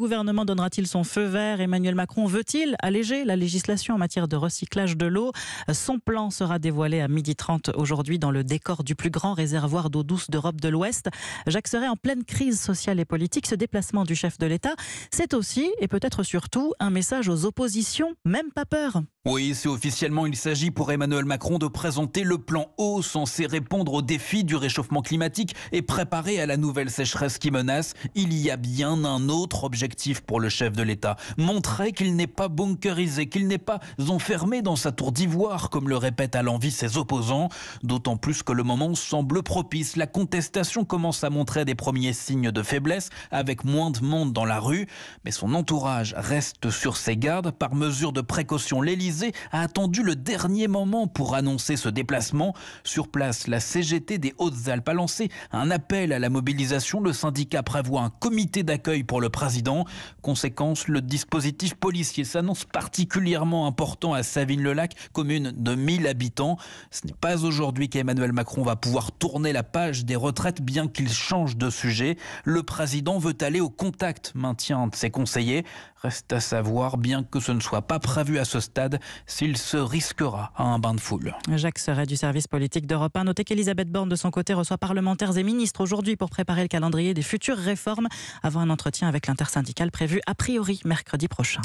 gouvernement donnera-t-il son feu vert Emmanuel Macron veut-il alléger la législation en matière de recyclage de l'eau Son plan sera dévoilé à 12h30 aujourd'hui dans le décor du plus grand réservoir d'eau douce d'Europe de l'Ouest. Jacques Serret, en pleine crise sociale et politique, ce déplacement du chef de l'État, c'est aussi et peut-être surtout un message aux oppositions, même pas peur. Oui, c'est officiellement, il s'agit pour Emmanuel Macron de présenter le plan eau censé répondre aux défis du réchauffement climatique et préparer à la nouvelle sécheresse qui menace. Il y a bien un autre objectif pour le chef de l'État. Montrer qu'il n'est pas bunkerisé, qu'il n'est pas enfermé dans sa tour d'ivoire, comme le répètent à l'envi ses opposants. D'autant plus que le moment semble propice. La contestation commence à montrer des premiers signes de faiblesse, avec moins de monde dans la rue. Mais son entourage reste sur ses gardes. Par mesure de précaution, l'Élysée a attendu le dernier moment pour annoncer ce déplacement. Sur place, la CGT des Hautes-Alpes a lancé un appel à la mobilisation. Le syndicat prévoit un comité d'accueil pour le président. Conséquence, le dispositif policier s'annonce particulièrement important à Savine-le-Lac, commune de 1000 habitants. Ce n'est pas aujourd'hui qu'Emmanuel Macron va pouvoir tourner la page des retraites, bien qu'il change de sujet. Le président veut aller au contact, maintient de ses conseillers. Reste à savoir, bien que ce ne soit pas prévu à ce stade, s'il se risquera à un bain de foule. Jacques Serret du service politique d'Europe 1. Notez qu'Elisabeth Borne, de son côté, reçoit parlementaires et ministres aujourd'hui pour préparer le calendrier des futures réformes avant un entretien avec l'Inter syndicale prévue a priori mercredi prochain.